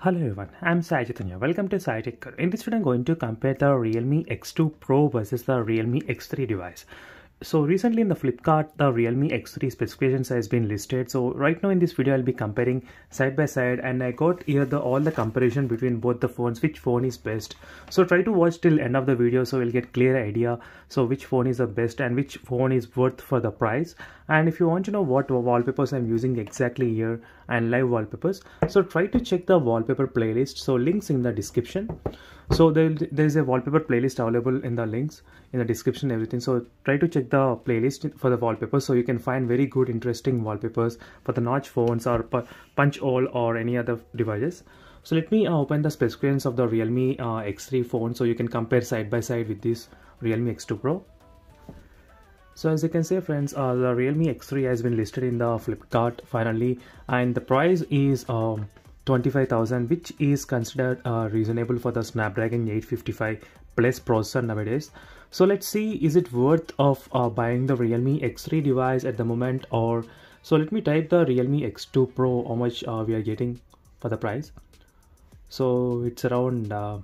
Hello everyone, I'm Sai Welcome to SciTech. In this video, I'm going to compare the Realme X2 Pro versus the Realme X3 device. So recently in the Flipkart, the Realme X3 specifications has been listed. So right now in this video, I'll be comparing side by side and I got here the all the comparison between both the phones, which phone is best. So try to watch till end of the video so you'll get clear idea. So which phone is the best and which phone is worth for the price and if you want to know what wallpapers I'm using exactly here and live wallpapers so try to check the wallpaper playlist so links in the description so there, there is a wallpaper playlist available in the links in the description everything so try to check the playlist for the wallpapers so you can find very good interesting wallpapers for the notch phones or punch all or any other devices so let me uh, open the specifications of the realme uh, x3 phone so you can compare side by side with this realme x2 pro so as you can see friends uh, the realme x3 has been listed in the flipkart finally and the price is um, 25000 which is considered uh, reasonable for the snapdragon 855 plus processor nowadays so let's see is it worth of uh, buying the realme x3 device at the moment or so let me type the realme x2 pro how much uh, we are getting for the price so it's around uh,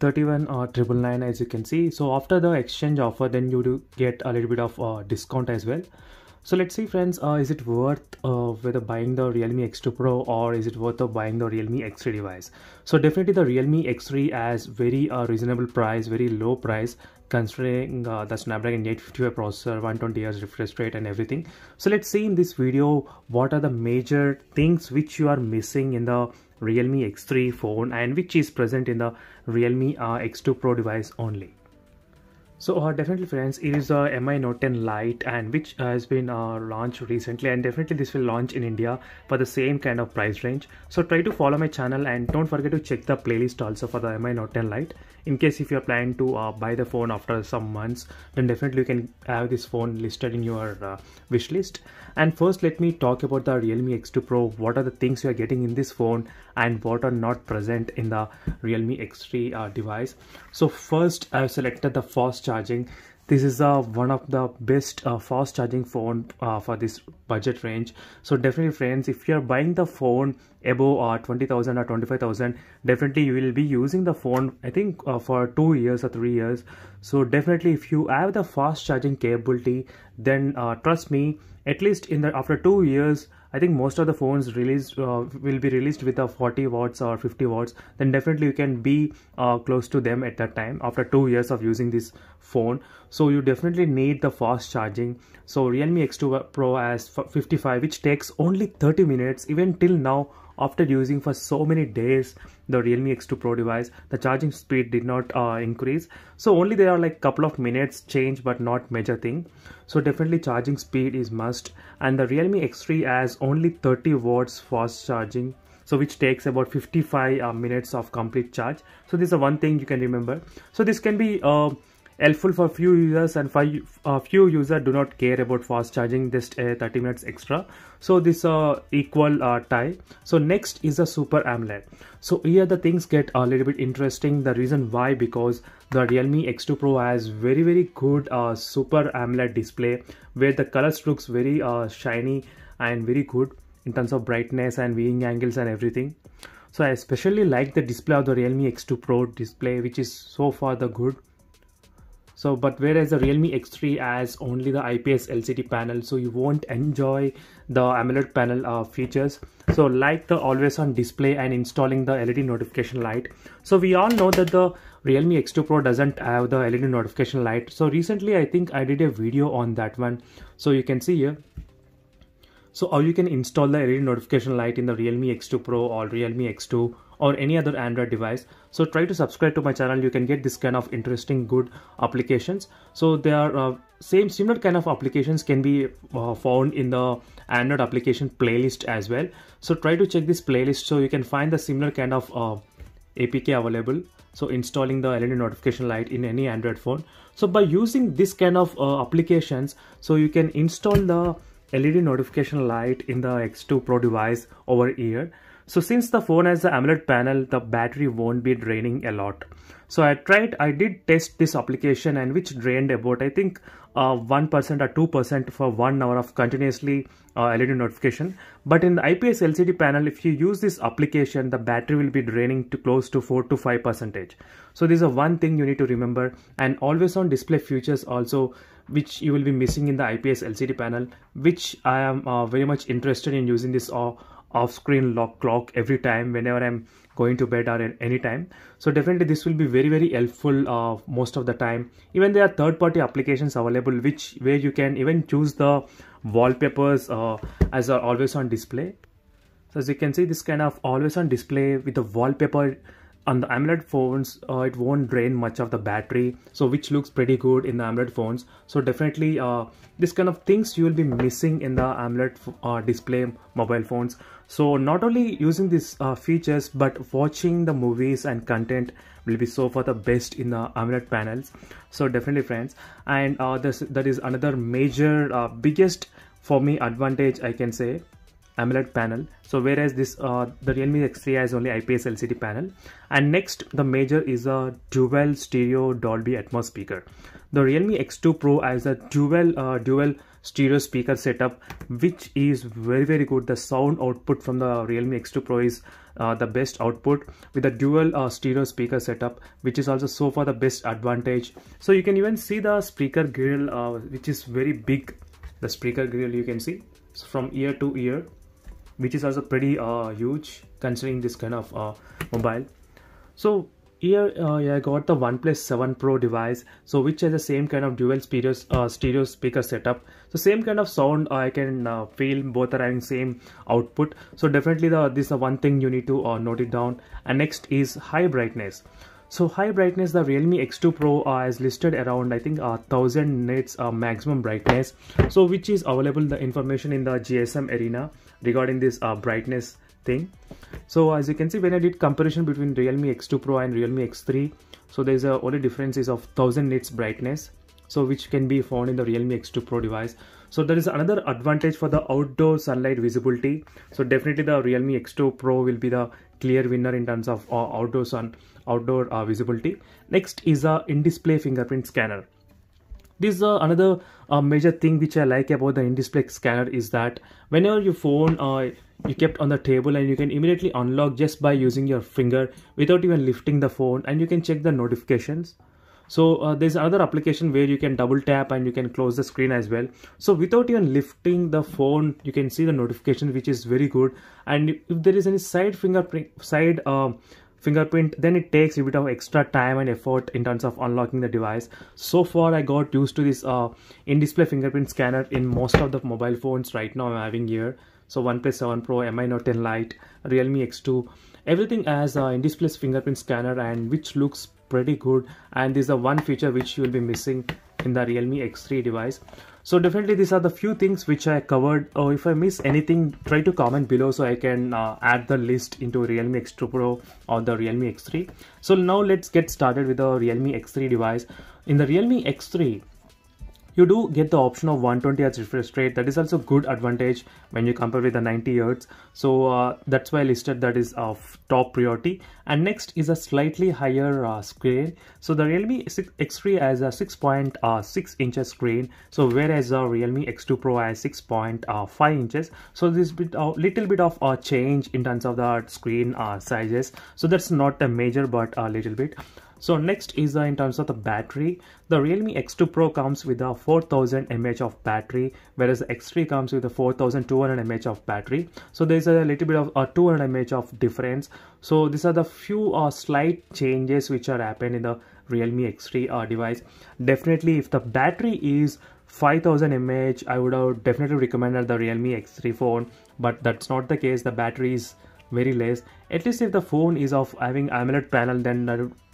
31 or triple nine as you can see so after the exchange offer then you do get a little bit of uh, discount as well so let's see friends uh, is it worth uh, whether buying the realme x2 pro or is it worth of buying the realme x3 device so definitely the realme x3 has very uh, reasonable price very low price considering uh, the snapdragon 855 processor 120hz refresh rate and everything so let's see in this video what are the major things which you are missing in the Realme X3 phone and which is present in the Realme uh, X2 Pro device only. So uh, definitely friends, it is a MI Note 10 Lite and which uh, has been uh, launched recently and definitely this will launch in India for the same kind of price range. So try to follow my channel and don't forget to check the playlist also for the MI Note 10 Lite. In case if you're planning to uh, buy the phone after some months, then definitely you can have this phone listed in your uh, wish list. And first let me talk about the Realme X2 Pro. What are the things you are getting in this phone and what are not present in the Realme X3 uh, device. So first I've selected the first charging this is uh, one of the best uh, fast charging phone uh, for this budget range so definitely friends if you are buying the phone above uh, 20000 or 25000 definitely you will be using the phone i think uh, for two years or three years so definitely if you have the fast charging capability then uh, trust me at least in the after two years I think most of the phones released uh, will be released with a 40 watts or 50 watts then definitely you can be uh, close to them at that time after two years of using this phone so you definitely need the fast charging so Realme X2 Pro as 55 which takes only 30 minutes even till now after using for so many days the realme x2 pro device the charging speed did not uh, increase so only there are like couple of minutes change but not major thing so definitely charging speed is must and the realme x3 has only 30 watts fast charging so which takes about 55 uh, minutes of complete charge so this is one thing you can remember so this can be uh, helpful for few users and for uh, few user do not care about fast charging just uh, 30 minutes extra so this uh, equal uh, tie so next is the super amoled so here the things get a little bit interesting the reason why because the realme x2 pro has very very good uh, super amoled display where the colors looks very uh, shiny and very good in terms of brightness and viewing angles and everything so i especially like the display of the realme x2 pro display which is so far the good so but whereas the realme x3 has only the ips lcd panel so you won't enjoy the amoled panel uh, features so like the always on display and installing the led notification light so we all know that the realme x2 pro doesn't have the led notification light so recently i think i did a video on that one so you can see here so or you can install the LED notification light in the Realme X2 Pro or Realme X2 or any other Android device. So try to subscribe to my channel. You can get this kind of interesting good applications. So there are uh, same similar kind of applications can be uh, found in the Android application playlist as well. So try to check this playlist so you can find the similar kind of uh, APK available. So installing the LED notification light in any Android phone. So by using this kind of uh, applications, so you can install the LED notification light in the X2 Pro device over here. So since the phone has the AMOLED panel, the battery won't be draining a lot. So I tried, I did test this application and which drained about, I think uh, 1% or 2% for 1 hour of continuously uh, LED notification. But in the IPS LCD panel, if you use this application, the battery will be draining to close to 4 to 5%. So this is one thing you need to remember and always on display features also which you will be missing in the IPS LCD panel which I am uh, very much interested in using this uh, off-screen lock clock every time whenever I'm going to bed or at any time so definitely this will be very very helpful uh, most of the time even there are third party applications available which where you can even choose the wallpapers uh, as are always on display so as you can see this kind of always on display with the wallpaper on the AMOLED phones, uh, it won't drain much of the battery, so which looks pretty good in the AMOLED phones. So definitely, uh, this kind of things you will be missing in the AMOLED uh, display mobile phones. So not only using these uh, features, but watching the movies and content will be so far the best in the AMOLED panels. So definitely, friends, and uh, this that is another major, uh, biggest for me advantage I can say AMOLED panel. So whereas this uh, the Realme x 3 has only IPS LCD panel. And next the major is a dual stereo Dolby Atmos speaker. The Realme X2 Pro has a dual uh, dual stereo speaker setup which is very very good. The sound output from the Realme X2 Pro is uh, the best output with a dual uh, stereo speaker setup which is also so far the best advantage so you can even see the speaker grill uh, which is very big the speaker grill you can see so from ear to ear which is also pretty uh, huge considering this kind of uh, mobile so here uh, yeah, I got the OnePlus 7 Pro device so which has the same kind of dual stereo, uh, stereo speaker setup so same kind of sound uh, I can uh, feel both are having same output so definitely the this is the one thing you need to uh, note it down and next is high brightness so high brightness the Realme X2 Pro uh, is listed around I think uh, 1000 nits uh, maximum brightness so which is available the information in the GSM arena regarding this uh, brightness thing so as you can see when i did comparison between realme x2 pro and realme x3 so there's a only difference is of 1000 nits brightness so which can be found in the realme x2 pro device so there is another advantage for the outdoor sunlight visibility so definitely the realme x2 pro will be the clear winner in terms of uh, outdoor sun outdoor uh, visibility next is a in display fingerprint scanner this is uh, another uh, major thing which i like about the in-display scanner is that whenever your phone uh, you kept on the table and you can immediately unlock just by using your finger without even lifting the phone and you can check the notifications so uh, there's another application where you can double tap and you can close the screen as well so without even lifting the phone you can see the notification which is very good and if there is any side finger side uh, fingerprint then it takes a bit of extra time and effort in terms of unlocking the device so far i got used to this uh, in-display fingerprint scanner in most of the mobile phones right now i'm having here so oneplus 7 pro mi note 10 lite realme x2 everything has uh, in-display fingerprint scanner and which looks pretty good and this is one feature which you will be missing in the realme x3 device so definitely these are the few things which i covered or oh, if i miss anything try to comment below so i can uh, add the list into realme x2 pro or the realme x3 so now let's get started with the realme x3 device in the realme x3 you do get the option of 120 Hz refresh rate. That is also good advantage when you compare with the 90 Hz. So uh, that's why I listed that is of top priority. And next is a slightly higher uh, screen. So the Realme X3 has a 6.6 uh, inches screen. So whereas the Realme X2 Pro has 6.5 uh, inches. So this bit a little bit of a change in terms of the screen uh, sizes. So that's not a major but a little bit. So next is uh, in terms of the battery, the Realme X2 Pro comes with a 4000 mAh of battery, whereas the X3 comes with a 4200 mAh of battery. So there's a little bit of a uh, 200 mAh of difference. So these are the few uh, slight changes which are happened in the Realme X3 uh, device. Definitely if the battery is 5000 mAh, I would have definitely recommended the Realme X3 phone, but that's not the case. The battery is very less at least if the phone is of having AMOLED panel then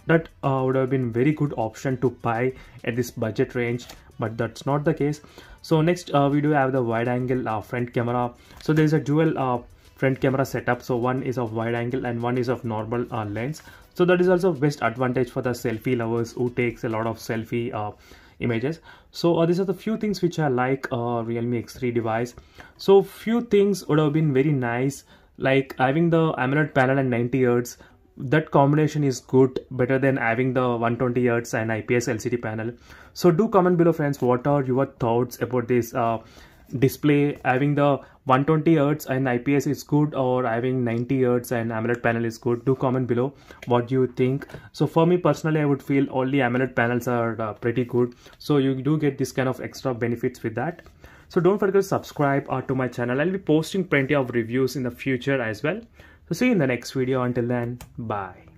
that uh, would have been very good option to buy at this budget range but that's not the case so next uh, we do have the wide angle uh, front camera so there's a dual uh, front camera setup so one is of wide angle and one is of normal uh, lens so that is also best advantage for the selfie lovers who takes a lot of selfie uh, images so uh, these are the few things which i like uh, realme x3 device so few things would have been very nice like having the amoled panel and 90 hertz that combination is good better than having the 120 hertz and ips lcd panel so do comment below friends what are your thoughts about this uh, display having the 120 hertz and ips is good or having 90 hertz and amoled panel is good do comment below what you think so for me personally i would feel only amoled panels are uh, pretty good so you do get this kind of extra benefits with that so don't forget to subscribe uh, to my channel i'll be posting plenty of reviews in the future as well see you in the next video. Until then, bye.